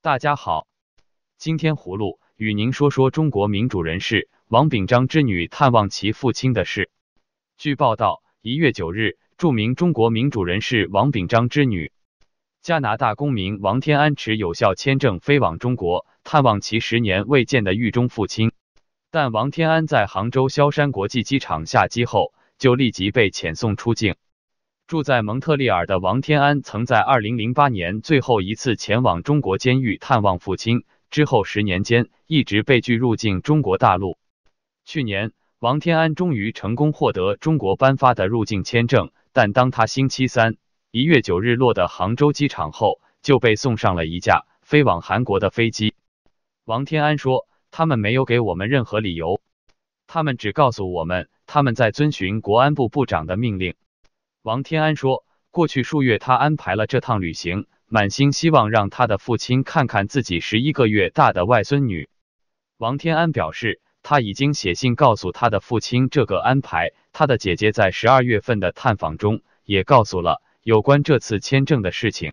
大家好，今天葫芦与您说说中国民主人士王炳章之女探望其父亲的事。据报道，一月九日，著名中国民主人士王炳章之女、加拿大公民王天安持有效签证飞往中国探望其十年未见的狱中父亲，但王天安在杭州萧山国际机场下机后，就立即被遣送出境。住在蒙特利尔的王天安曾在2008年最后一次前往中国监狱探望父亲，之后十年间一直被拒入境中国大陆。去年，王天安终于成功获得中国颁发的入境签证，但当他星期三一月九日落的杭州机场后，就被送上了一架飞往韩国的飞机。王天安说：“他们没有给我们任何理由，他们只告诉我们他们在遵循国安部部长的命令。”王天安说：“过去数月，他安排了这趟旅行，满心希望让他的父亲看看自己十一个月大的外孙女。”王天安表示，他已经写信告诉他的父亲这个安排。他的姐姐在十二月份的探访中也告诉了有关这次签证的事情。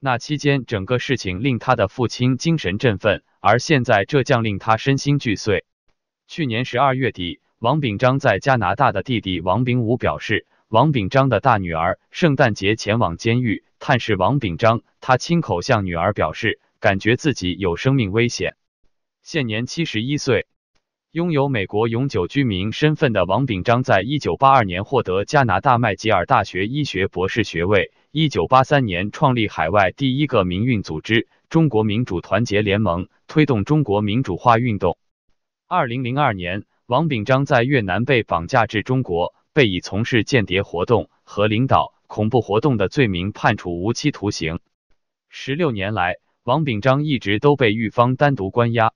那期间，整个事情令他的父亲精神振奋，而现在这将令他身心俱碎。去年十二月底，王炳章在加拿大的弟弟王炳武表示。王炳章的大女儿圣诞节前往监狱探视王炳章，他亲口向女儿表示，感觉自己有生命危险。现年七十一岁，拥有美国永久居民身份的王炳章，在一九八二年获得加拿大麦吉尔大学医学博士学位。一九八三年创立海外第一个民运组织中国民主团结联盟，推动中国民主化运动。二零零二年，王炳章在越南被绑架至中国。被以从事间谍活动和领导恐怖活动的罪名判处无期徒刑。十六年来，王炳章一直都被狱方单独关押。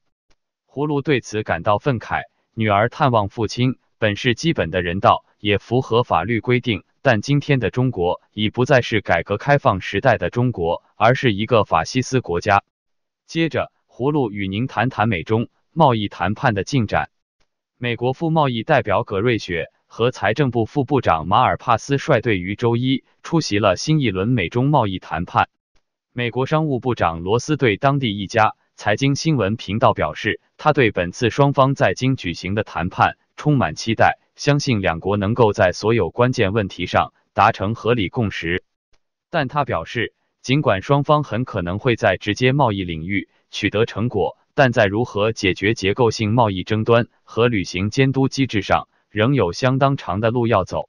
葫芦对此感到愤慨。女儿探望父亲，本是基本的人道，也符合法律规定。但今天的中国已不再是改革开放时代的中国，而是一个法西斯国家。接着，葫芦与您谈谈美中贸易谈判的进展。美国副贸易代表葛瑞雪。和财政部副部长马尔帕斯率队于周一出席了新一轮美中贸易谈判。美国商务部长罗斯对当地一家财经新闻频道表示，他对本次双方在京举行的谈判充满期待，相信两国能够在所有关键问题上达成合理共识。但他表示，尽管双方很可能会在直接贸易领域取得成果，但在如何解决结构性贸易争端和履行监督机制上。仍有相当长的路要走。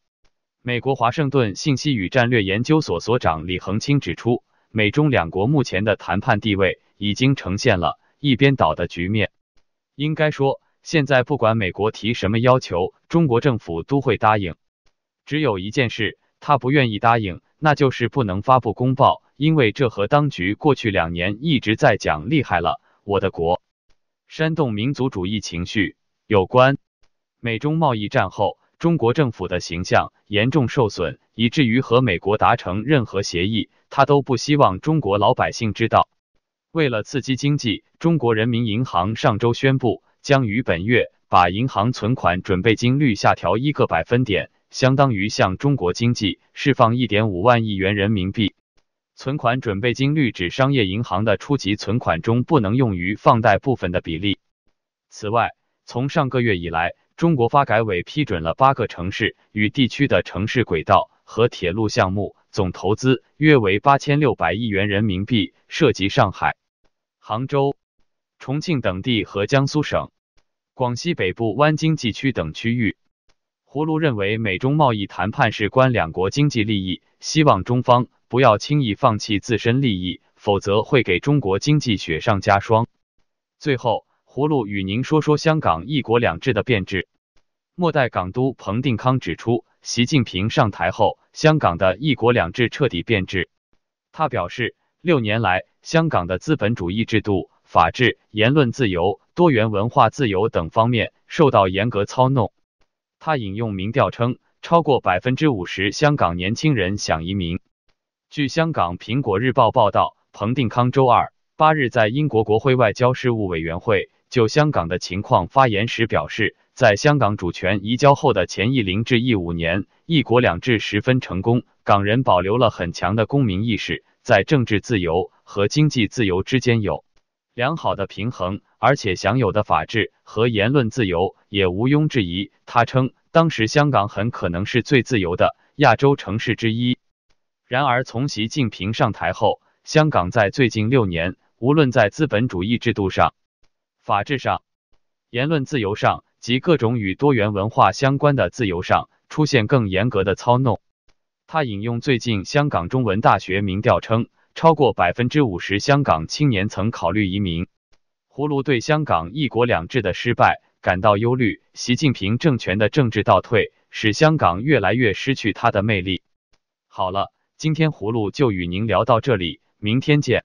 美国华盛顿信息与战略研究所所长李恒清指出，美中两国目前的谈判地位已经呈现了一边倒的局面。应该说，现在不管美国提什么要求，中国政府都会答应。只有一件事他不愿意答应，那就是不能发布公报，因为这和当局过去两年一直在讲“厉害了我的国”，煽动民族主义情绪有关。美中贸易战后，中国政府的形象严重受损，以至于和美国达成任何协议，他都不希望中国老百姓知道。为了刺激经济，中国人民银行上周宣布，将于本月把银行存款准备金率下调一个百分点，相当于向中国经济释放一点五万亿元人民币。存款准备金率指商业银行的初级存款中不能用于放贷部分的比例。此外，从上个月以来，中国发改委批准了八个城市与地区的城市轨道和铁路项目，总投资约为八千六百亿元人民币，涉及上海、杭州、重庆等地和江苏省、广西北部湾经济区等区域。胡卢认为，美中贸易谈判事关两国经济利益，希望中方不要轻易放弃自身利益，否则会给中国经济雪上加霜。最后，胡芦与您说说香港“一国两制”的变质。末代港督彭定康指出，习近平上台后，香港的一国两制彻底变质。他表示，六年来，香港的资本主义制度、法治、言论自由、多元文化自由等方面受到严格操弄。他引用民调称，超过百分之五十香港年轻人想移民。据香港《苹果日报》报道，彭定康周二八日在英国国会外交事务委员会。就香港的情况发言时表示，在香港主权移交后的前一零至一五年，一国两制十分成功，港人保留了很强的公民意识，在政治自由和经济自由之间有良好的平衡，而且享有的法治和言论自由也毋庸置疑。他称，当时香港很可能是最自由的亚洲城市之一。然而，从习近平上台后，香港在最近六年，无论在资本主义制度上，法治上、言论自由上及各种与多元文化相关的自由上出现更严格的操弄。他引用最近香港中文大学民调称，超过百分之五十香港青年曾考虑移民。葫芦对香港“一国两制”的失败感到忧虑，习近平政权的政治倒退使香港越来越失去它的魅力。好了，今天葫芦就与您聊到这里，明天见。